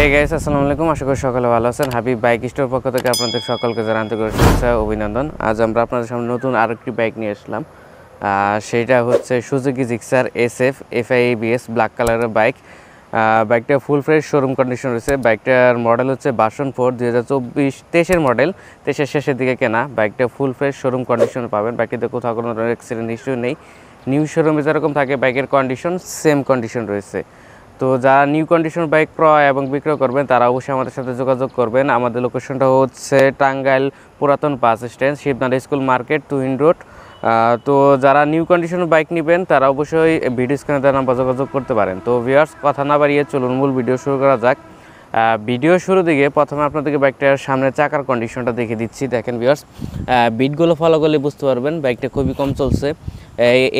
hey guys আসসালামু আলাইকুম আশা করি সকলে ভালো আছেন হাবিব বাইক স্টোর পক্ষ থেকে আপনাদের সকলকে জানাতে করে শুভেচ্ছা অভিনন্দন আজ আমরা আপনাদের সামনে নতুন আরেকটি বাইক নিয়ে আসলাম সেটা হচ্ছে Suzuki Gixxer S F FI ABS black কালারের বাইক বাইকটা ফুল ফ্রেশ শোরুম কন্ডিশন রয়েছে বাইকটার মডেল হচ্ছে বাসন ফোর দুই হাজার চব্বিশ তেইশের মডেল তেইশের শেষের দিকে কেনা বাইকটা ফুল ফ্রেশ শোরুম কন্ডিশন পাবেন বাইকটিতে কোথাও কোনো ধরনের অ্যাক্সিডেন্ট ইস্যু নেই নিউ শোরুমে যেরকম থাকে বাইকের কন্ডিশন সেম কন্ডিশন রয়েছে তো যারা নিউ কন্ডিশন বাইক ক্রয় এবং বিক্রয় করবেন তারা অবশ্যই আমাদের সাথে যোগাযোগ করবেন আমাদের লোকেশনটা হচ্ছে টাঙ্গাইল পুরাতন bus stand Shibnath school market twin road তো যারা নিউ কন্ডিশন বাইক নেবেন তারা অবশ্যই ভিডিও স্ক্রিনে তার নাম্বার যোগাযোগ করতে পারেন তো ভিউয়ার্স কথা না বাড়িয়ে চলুন মূল ভিডিও শুরু করা যাক ভিডিও শুরু দিকে প্রথমে আপনাদেরকে বাইকটার সামনে চাকার কন্ডিশনটা দেখে দিচ্ছি দেখেন বিয়ার্স বিটগুলো ফলো করলে বুঝতে পারবেন বাইকটা খুবই কম চলছে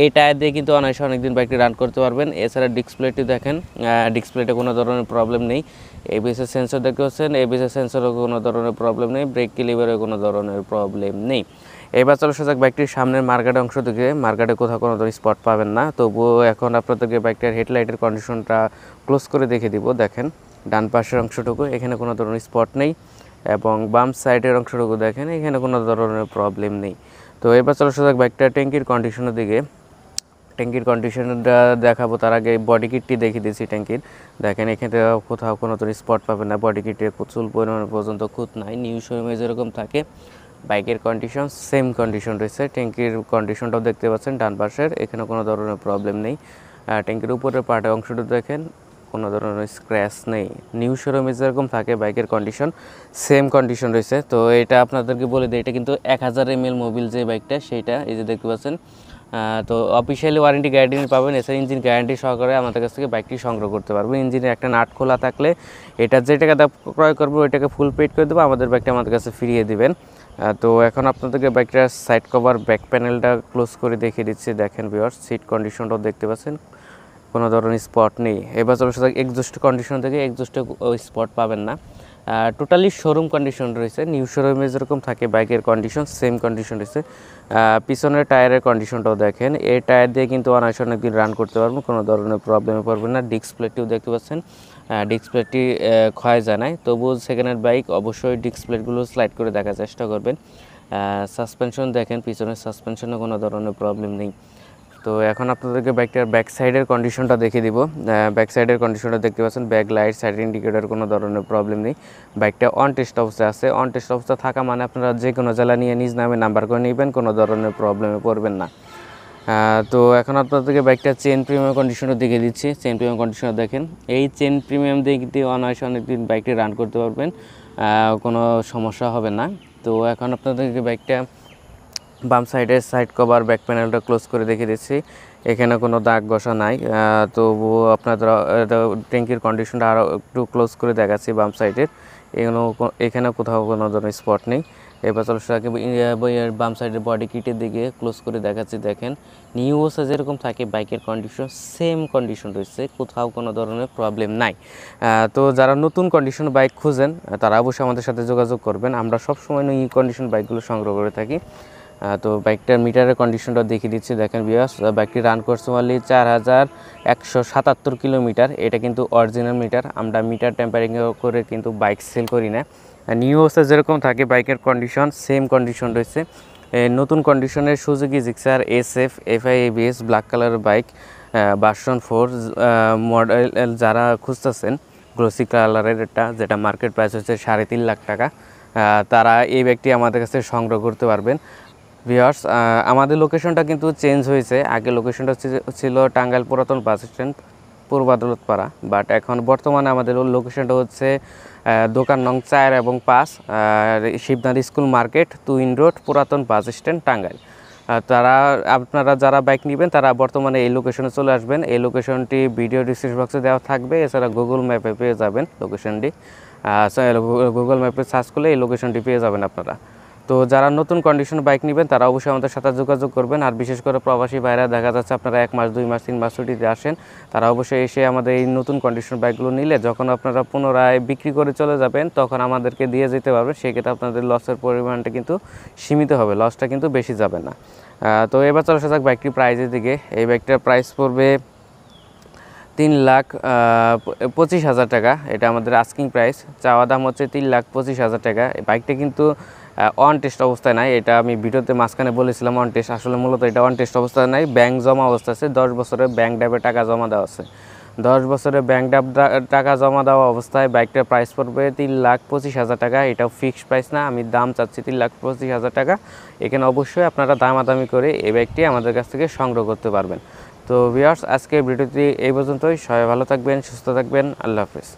এই টায়ার দিয়ে কিন্তু অনায়াসে অনেকদিন বাইকটি রান করতে পারবেন এছাড়া ডিসপ্লেটি দেখেন ডিসপ্লেতে কোনো ধরনের প্রবলেম নেই এবিএসের সেন্সর দেখতে পাচ্ছেন এবিএসের সেন্সরও কোনো ধরনের প্রবলেম নেই ব্রেক কিলিভারে কোনো ধরনের প্রবলেম নেই এবার চলো সোজা বাইকটির সামনের মার্কেট অংশ থেকে মার্কেটে কোথাও কোনো ধরনের স্পট পাবেন না তবুও এখন আপনাদেরকে বাইকটার হেডলাইটের কন্ডিশনটা ক্লোজ করে দেখে দিব দেখেন ডান পাশের অংশটুকু এখানে কোনো ধরনের স্পট নেই এবং বাম সাইডের অংশটুকু দেখেন এখানে কোনো ধরনের প্রবলেম নেই তো এবার চলো সোজা একটা ট্যাঙ্কির কন্ডিশনের দিকে ট্যাঙ্কির কন্ডিশনটা দেখাবো তার আগে বডি কিটটি দেখিয়ে দিয়েছি ট্যাঙ্কির দেখেন এখানে কোথাও কোনো তো স্পট পাবে না বডি কিটে চুল পরিমাণ পর্যন্ত খুঁত নাই নিউ শোরুমে যেরকম থাকে বাইকের কন্ডিশন সেম কন্ডিশন রয়েছে ট্যাঙ্কির কন্ডিশনটাও দেখতে পাচ্ছেন ডান পাশের এখানে কোনো ধরনের প্রবলেম নেই ট্যাঙ্কির উপরের পার্টের অংশটা দেখেন কোনো ধরনের স্ক্র্যাচ নেই নিউ শোরুমে যেরকম থাকে বাইকের কন্ডিশন সেম কন্ডিশন রয়েছে তো এটা আপনাদেরকে বলে দিই এটা কিন্তু এক হাজার এল মোবিল যে বাইকটা সেইটা এই যে দেখতে পাচ্ছেন তো অফিসিয়ালি ওয়ারেন্টি গ্যারান্টি পাবেন এছাড়া ইঞ্জিন গ্যারান্টি সহকারে আমাদের কাছ থেকে বাইকটি সংগ্রহ করতে পারবো ইঞ্জিনের একটা নাট খোলা থাকলে এটা যে টাকা ক্রয় করবো ওইটাকে ফুল পেড করে দেবো আমাদের বাইকটা আমাদের কাছে ফিরিয়ে দেবেন তো এখন আপনাদেরকে বাইকটার সাইড কভার ব্যাক প্যানেলটা ক্লোজ করে দেখিয়ে দিচ্ছি দেখেন ভিওর সিট কন্ডিশনটাও দেখতে পাচ্ছেন কোনো ধরনের স্পট নেই এবার চলে এক্সজস্ট কন্ডিশন থেকে এক্সজস্ট স্পট পাবেন না টোটালি শোরুম কন্ডিশন রয়েছে নিউ শোরুমে যেরকম থাকে বাইকের কন্ডিশন সেম কন্ডিশন রয়েছে পিছনের টায়ারের কন্ডিশনটাও দেখেন এই টায়ার দিয়ে কিন্তু অনায়াসে দিন রান করতে পারবেন কোনো ধরনের প্রবলেমে পড়বেন না ডিসপ্লেটিও দেখতে পাচ্ছেন ডিসপ্লেটি ক্ষয় জানায় তবুও সেকেন্ড হ্যান্ড বাইক অবশ্যই ডিসপ্লেটগুলো স্লাইড করে দেখার চেষ্টা করবেন সাসপেনশন দেখেন পিছনের সাসপেনশনে কোনো ধরনের প্রবলেম নেই তো এখন আপনাদেরকে বাইকটার ব্যাক সাইডের কন্ডিশনটা দেখে দিব ব্যাক সাইডের কন্ডিশনটা দেখতে পাচ্ছেন ব্যাক লাইট সাইড ইন্ডিকেটার কোনো ধরনের প্রবলেম নেই বাইকটা অন টেস্ট অবস্থা আছে অন টেস্ট অবস্থা থাকা মানে আপনারা যে কোনো জেলা নিয়ে নিজ নামে নাম্বার করে নেবেন কোনো ধরনের প্রবলেমে পড়বেন না তো এখন আপনাদেরকে বাইকটা চেন প্রিমিয়াম কন্ডিশনে দেখে দিচ্ছি চেন প্রিমিয়াম কন্ডিশনে দেখেন এই চেন প্রিমিয়াম দিয়ে কিন্তু অনায়াসে অনেকদিন বাইকটি রান করতে পারবেন কোনো সমস্যা হবে না তো এখন আপনাদেরকে বাইকটা বাম সাইডের সাইড কভার ব্যাক প্যানেলটা ক্লোজ করে দেখে দিচ্ছি এখানে কোনো দাগ গসা নাই তো আপনার ট্যাঙ্কির কন্ডিশনটা আরও একটু ক্লোজ করে দেখাচ্ছি বাম সাইডের এখানে এখানে কোথাও কোনো ধরনের স্পট নেই এবার চলো সেটাকে ইয়ে, বাম সাইডের বডি কিটের দিকে ক্লোজ করে দেখাচ্ছি দেখেন নিউ ওসে যেরকম থাকে বাইকের কন্ডিশন সেম কন্ডিশন রয়েছে কোথাও কোনো ধরনের প্রবলেম নাই তো যারা নতুন কন্ডিশন বাইক খুঁজেন তারা অবশ্যই আমাদের সাথে যোগাযোগ করবেন আমরা সবসময় নিউ কন্ডিশন বাইকগুলো সংগ্রহ করে থাকি তো বাইকটার মিটারের কন্ডিশনটা দেখিয়ে দিচ্ছি দেখেন বিয়াস বাইকটি রান করছে অনলি চার হাজার একশো সাতাত্তর কিলোমিটার এটা কিন্তু অরিজিনাল মিটার আমরা মিটার টেম্পারিং করে কিন্তু বাইক সেল করি না নিউ অবস্থা যেরকম থাকে বাইকের কন্ডিশন সেম কন্ডিশন রয়েছে নতুন কন্ডিশনের Suzuki Gixxer S F FI ABS black colour bike বাসন ফোর মডেল যারা খুঁজতেছেন গ্লোসি কালারের একটা যেটা মার্কেট প্রাইস হচ্ছে সাড়ে তিন লাখ টাকা তারা এই ব্যাগটি আমাদের কাছে সংগ্রহ করতে পারবেন ভিওর্স আমাদের লোকেশনটা কিন্তু চেঞ্জ হয়েছে আগে লোকেশনটা ছিল টাঙ্গাইল পুরাতন বাস স্ট্যান্ড পূর্ব আদালতপাড়া বাট এখন বর্তমানে আমাদের লোকেশনটা হচ্ছে দোকান নং চার এবং পাঁচ Shibnath school market twin road পুরাতন বাস স্ট্যান্ড টাঙ্গাইল তারা আপনারা যারা বাইক নেবেন তারা বর্তমানে এই লোকেশনে চলে আসবেন এই লোকেশনটি ভিডিও ডিসক্রিপশন বক্সে দেওয়া থাকবে এছাড়া গুগল ম্যাপে পেয়ে যাবেন লোকেশনটি গুগল ম্যাপে সার্চ করলে এই লোকেশনটি পেয়ে যাবেন আপনারা তো যারা নতুন কন্ডিশন বাইক নেবেন তারা অবশ্যই আমাদের সাথে যোগাযোগ করবেন আর বিশেষ করে প্রবাসী বাইরা দেখা যাচ্ছে আপনারা এক মাস দুই মাস তিন মাস ছুটিতে আসেন তারা অবশ্যই এসে আমাদের এই নতুন কন্ডিশন বাইকগুলো নিলে যখন আপনারা পুনরায় বিক্রি করে চলে যাবেন তখন আমাদেরকে দিয়ে যেতে পারবেন সেক্ষেত্রে আপনাদের লসের পরিমাণটা কিন্তু সীমিত হবে লসটা কিন্তু বেশি যাবে না তো এবার চলে আসা যাক বাইকটির প্রাইজের দিকে এই বাইকটার প্রাইস পড়বে তিন লাখ পঁচিশ হাজার টাকা এটা আমাদের আস্কিং প্রাইস চাওয়া দাম হচ্ছে তিন লাখ পঁচিশ হাজার টাকা বাইকটা কিন্তু অন টেস্ট অবস্থায় নাই এটা আমি ভিডিওতে মাঝখানে বলেছিলাম অন টেস্ট আসলে মূলত এটা অন টেস্ট অবস্থায় নাই ব্যাংক জমা অবস্থা আছে দশ বছরে ব্যাংক ড্যাবে টাকা জমা দেওয়া আছে দশ বছরে ব্যাংক ড্যাব টাকা জমা দেওয়া অবস্থায় বাইকটার প্রাইস পড়বে তিন লাখ পঁচিশ হাজার টাকা এটাও ফিক্সড প্রাইস না আমি দাম চাচ্ছি তিন লাখ পঁচিশ হাজার টাকা এখানে অবশ্যই আপনারা দামাদামি করে এই বাইকটি আমাদের কাছ থেকে সংগ্রহ করতে পারবেন তো ভিওর্স আজকে ভিডিওটি এই পর্যন্তই সবাই ভালো থাকবেন সুস্থ থাকবেন আল্লাহ হাফিজ